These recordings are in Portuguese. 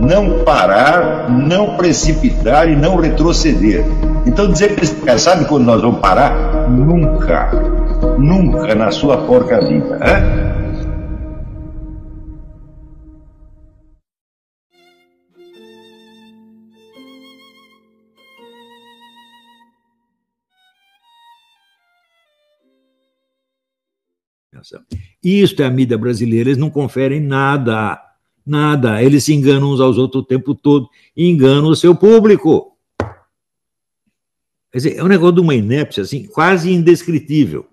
não parar, não precipitar e não retroceder. Então dizer que sabe quando nós vamos parar? Nunca, nunca na sua porca vida. Hein? Isto é a mídia brasileira, eles não conferem nada Nada. Eles enganam uns aos outros o tempo todo e enganam o seu público. Quer dizer, é um negócio de uma inépcia assim, quase indescritível.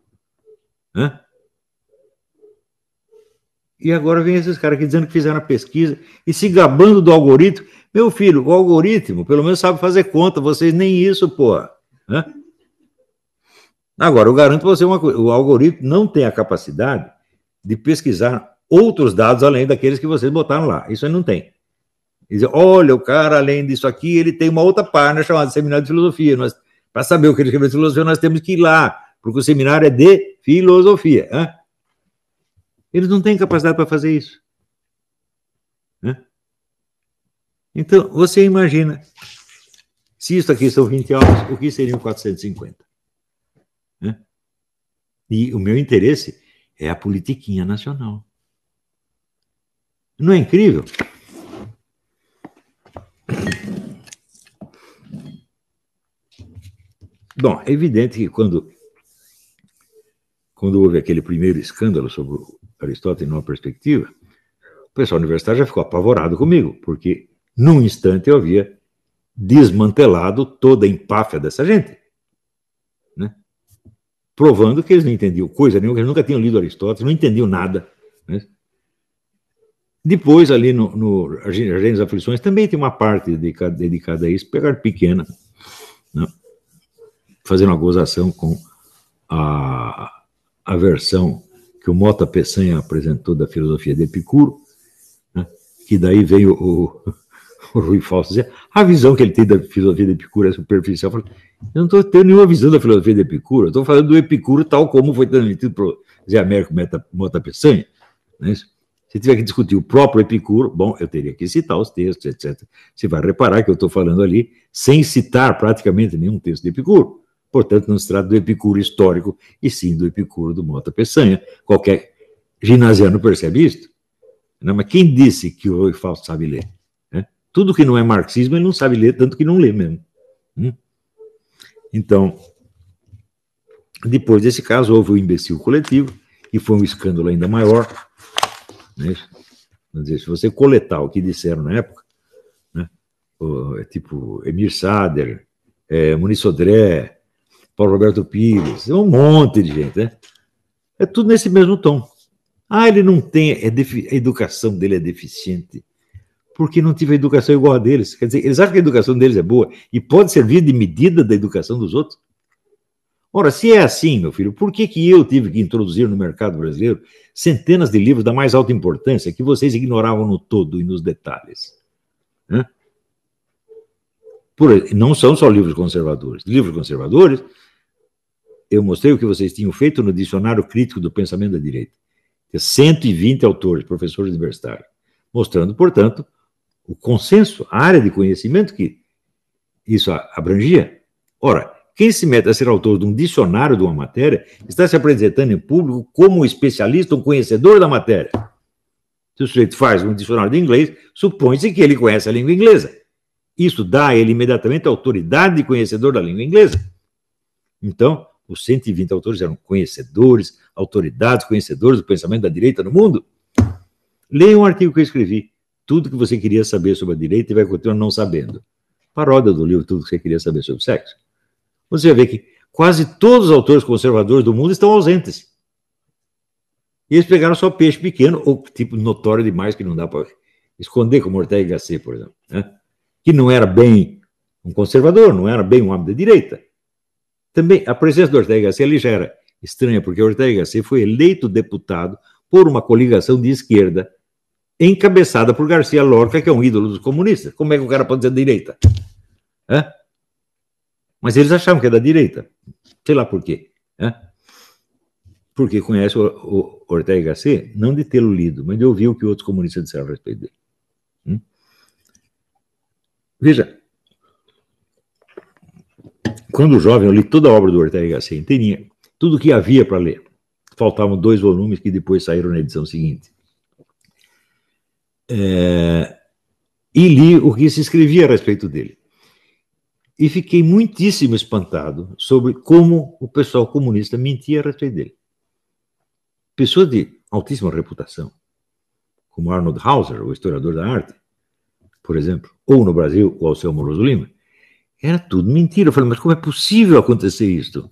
Né? E agora vem esses caras aqui dizendo que fizeram a pesquisa e se gabando do algoritmo. Meu filho, o algoritmo pelo menos sabe fazer conta, vocês nem isso, pô. Né? Agora, eu garanto você uma coisa: o algoritmo não tem a capacidade de pesquisar outros dados além daqueles que vocês botaram lá. Isso aí não tem. Dizer, olha, o cara, além disso aqui, ele tem uma outra página chamada Seminário de Filosofia. para saber o que ele escreveu de filosofia, nós temos que ir lá, porque o seminário é de filosofia. Né? Eles não têm capacidade para fazer isso. Né? Então, você imagina, se isso aqui são 20 aulas, o que seriam 450? Né? E o meu interesse é a politiquinha nacional. Não é incrível? Bom, é evidente que quando, quando houve aquele primeiro escândalo sobre Aristóteles numa perspectiva, o pessoal universitário já ficou apavorado comigo, porque num instante eu havia desmantelado toda a empáfia dessa gente, né? provando que eles não entendiam coisa nenhuma, que eles nunca tinham lido Aristóteles, não entendiam nada. Né? Depois, ali no, no das Aflições, também tem uma parte dedicada, dedicada a isso, pegar pequena, né? fazendo uma gozação com a, a versão que o Mota Peçanha apresentou da filosofia de Epicuro, né? que daí veio o, o Rui Fausto dizer, a visão que ele tem da filosofia de Epicuro é superficial. Eu, não estou tendo nenhuma visão da filosofia de Epicuro, estou falando do Epicuro tal como foi transmitido para o Zé Américo Mota Peçanha, não é isso? Se tiver que discutir o próprio Epicuro, bom, eu teria que citar os textos, etc. Você vai reparar que eu estou falando ali sem citar praticamente nenhum texto de Epicuro. Portanto, não se trata do Epicuro histórico, e sim do Epicuro do Mota Peçanha. Qualquer ginasiano percebe isto. Não, mas quem disse que o Fausto sabe ler? Né? Tudo que não é marxismo, ele não sabe ler, tanto que não lê mesmo. Hum? Então, depois desse caso, houve o imbecil coletivo, e foi um escândalo ainda maior, né? Dizer, se você coletar o que disseram na época, né? o, é tipo Emir Sader, é, Muniz Sodré, Paulo Roberto Pires, é um monte de gente, né? É tudo nesse mesmo tom. Ah, ele não tem, é a educação dele é deficiente, porque não tive a educação igual a deles. Quer dizer, eles acham que a educação deles é boa e pode servir de medida da educação dos outros. Ora, se é assim, meu filho, por que, que eu tive que introduzir no mercado brasileiro centenas de livros da mais alta importância que vocês ignoravam no todo e nos detalhes? Né? Por, não são só livros conservadores. Livros conservadores, eu mostrei o que vocês tinham feito no Dicionário Crítico do Pensamento da Direita. Tem 120 autores, professores universitários, mostrando, portanto, o consenso, a área de conhecimento que isso abrangia. Ora, quem se mete a ser autor de um dicionário de uma matéria está se apresentando em público como um especialista, um conhecedor da matéria. Se o sujeito faz um dicionário de inglês, supõe-se que ele conhece a língua inglesa. Isso dá a ele imediatamente a autoridade de conhecedor da língua inglesa. Então, os 120 autores eram conhecedores, autoridades, conhecedores do pensamento da direita no mundo. Leia um artigo que eu escrevi. Tudo que você queria saber sobre a direita e vai continuar não sabendo. Paródia do livro Tudo que você queria saber sobre sexo. Você vê que quase todos os autores conservadores do mundo estão ausentes. E eles pegaram só peixe pequeno, ou tipo notório demais que não dá para esconder, como Ortega Gasset, por exemplo, né? que não era bem um conservador, não era bem um homem da direita. Também a presença do Ortega Gasset ali é já era estranha, porque Ortega Gasset foi eleito deputado por uma coligação de esquerda encabeçada por Garcia Lorca, que é um ídolo dos comunistas. Como é que o cara pode ser de direita? Hã? Mas eles achavam que era é da direita, sei lá por quê. Né? Porque conhece o, o Ortega y Gasset, não de tê-lo lido, mas de ouvir o que outros comunistas disseram a respeito dele. Hum? Veja, quando jovem, eu li toda a obra do Ortega y Gasset inteirinha, tudo que havia para ler. Faltavam dois volumes que depois saíram na edição seguinte. É, e li o que se escrevia a respeito dele e fiquei muitíssimo espantado sobre como o pessoal comunista mentia a respeito dele. Pessoas de altíssima reputação, como Arnold Hauser, o historiador da arte, por exemplo, ou no Brasil, o Alceu Moroso Lima, era tudo mentira. Eu falei, mas como é possível acontecer isso?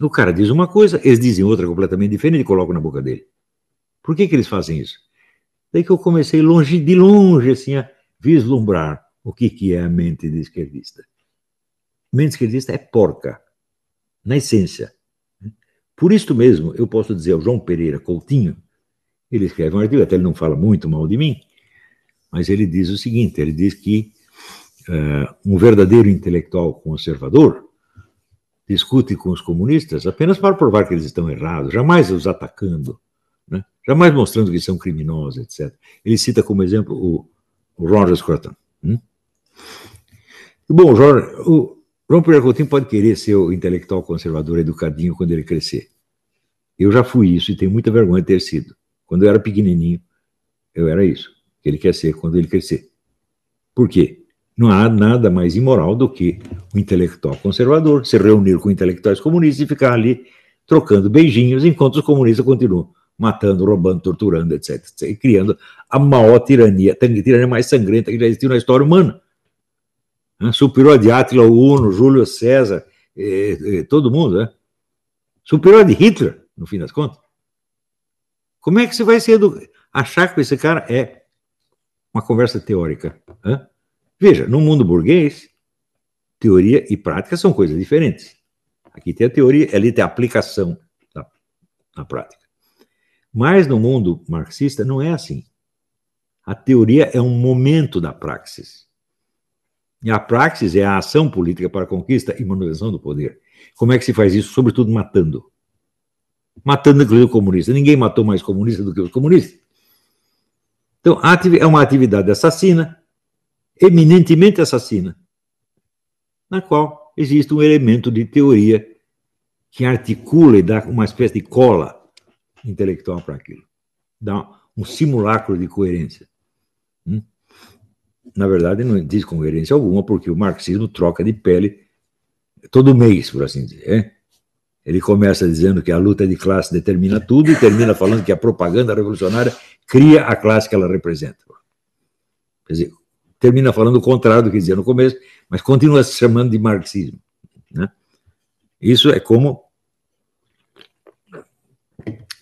O cara diz uma coisa, eles dizem outra completamente diferente e colocam na boca dele. Por que, que eles fazem isso? Daí que eu comecei longe, de longe, assim, a vislumbrar o que, é que é a mente de esquerdista? Mente esquerdista é porca, na essência. Por isso mesmo, eu posso dizer ao João Pereira Coutinho, ele escreve um artigo, até ele não fala muito mal de mim, mas ele diz o seguinte: ele diz que uh, um verdadeiro intelectual conservador discute com os comunistas apenas para provar que eles estão errados, jamais os atacando, né? jamais mostrando que são criminosos, etc. Ele cita como exemplo o, o Roger Scruton. Hum? Bom, Jorge, o João Pereira Coutinho pode querer ser o intelectual conservador educadinho quando ele crescer. Eu já fui isso e tenho muita vergonha de ter sido. Quando eu era pequenininho, eu era isso, que ele quer ser quando ele crescer. Por quê? Não há nada mais imoral do que o intelectual conservador se reunir com intelectuais comunistas e ficar ali trocando beijinhos, enquanto os comunistas continuam matando, roubando, torturando, etc. etc e criando a maior tirania, a tirania mais sangrenta que já existiu na história humana. Né? Superou a Diátila Uno, Júlio César, todo mundo, né? Superou de Hitler, no fim das contas. Como é que você vai se Achar que esse cara é uma conversa teórica. Né? Veja, no mundo burguês, teoria e prática são coisas diferentes. Aqui tem a teoria, ali tem a aplicação na, na prática. Mas no mundo marxista não é assim. A teoria é um momento da praxis. E a praxis é a ação política para a conquista e manutenção do poder. Como é que se faz isso? Sobretudo matando. Matando, inclusive, o comunista. Ninguém matou mais comunista do que os comunistas. Então, é uma atividade assassina, eminentemente assassina, na qual existe um elemento de teoria que articula e dá uma espécie de cola intelectual para aquilo. Dá um simulacro de coerência. Hum? na verdade, não diz congruência alguma, porque o marxismo troca de pele todo mês, por assim dizer. Né? Ele começa dizendo que a luta de classe determina tudo e termina falando que a propaganda revolucionária cria a classe que ela representa. Quer dizer, termina falando o contrário do que dizia no começo, mas continua se chamando de marxismo. Né? Isso é como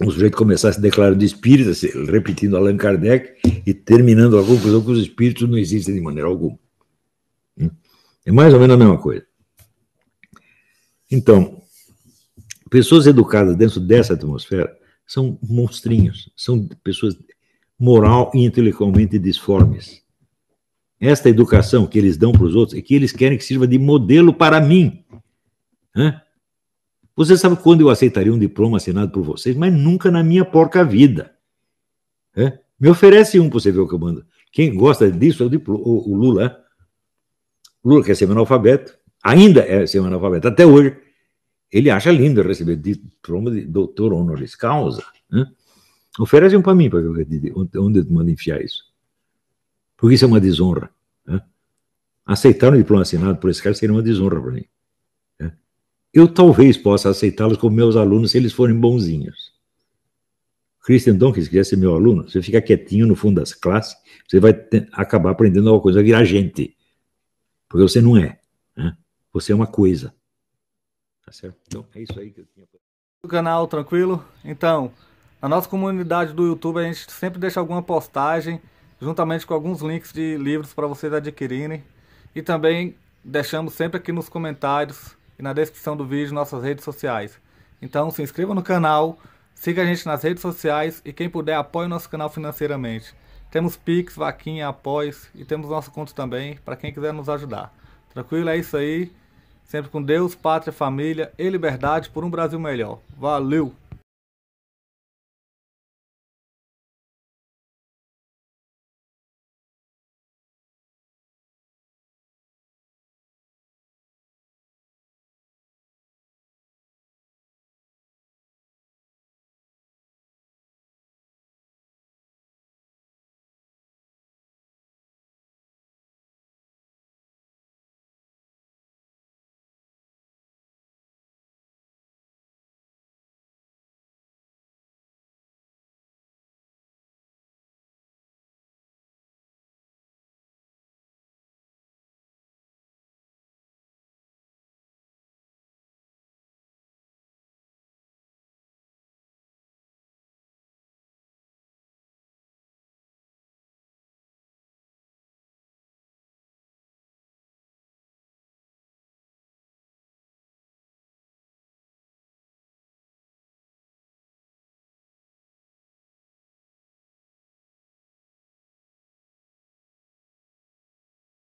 o sujeito a se de espírita, repetindo Allan Kardec e terminando a conclusão que os espíritos não existem de maneira alguma. Hum? É mais ou menos a mesma coisa. Então, pessoas educadas dentro dessa atmosfera são monstrinhos, são pessoas moral e intelectualmente disformes. Esta educação que eles dão para os outros é que eles querem que sirva de modelo para mim. Né? Você sabe quando eu aceitaria um diploma assinado por vocês, mas nunca na minha porca vida. É? Me oferece um para você ver o que eu mando. Quem gosta disso é o, diploma, o, o Lula. O é? Lula, que é semi-analfabeto, ainda é semi-analfabeto até hoje, ele acha lindo receber diploma de doutor honoris causa. Né? Oferece um para mim, para ver é onde eu mando enfiar isso. Porque isso é uma desonra. Né? Aceitar um diploma assinado por esse cara seria uma desonra para mim eu talvez possa aceitá-los como meus alunos se eles forem bonzinhos. Christian Donkin, se quiser ser meu aluno, você fica quietinho no fundo das classes, você vai ter, acabar aprendendo alguma coisa, vai virar gente. Porque você não é. Né? Você é uma coisa. Tá certo? Então, é isso aí que eu tinha. O canal, tranquilo? Então, na nossa comunidade do YouTube, a gente sempre deixa alguma postagem, juntamente com alguns links de livros para vocês adquirirem. E também deixamos sempre aqui nos comentários e na descrição do vídeo nossas redes sociais. Então se inscreva no canal, siga a gente nas redes sociais e quem puder apoie o nosso canal financeiramente. Temos Pix, Vaquinha, Após e temos nosso conto também para quem quiser nos ajudar. Tranquilo? É isso aí. Sempre com Deus, pátria, família e liberdade por um Brasil melhor. Valeu!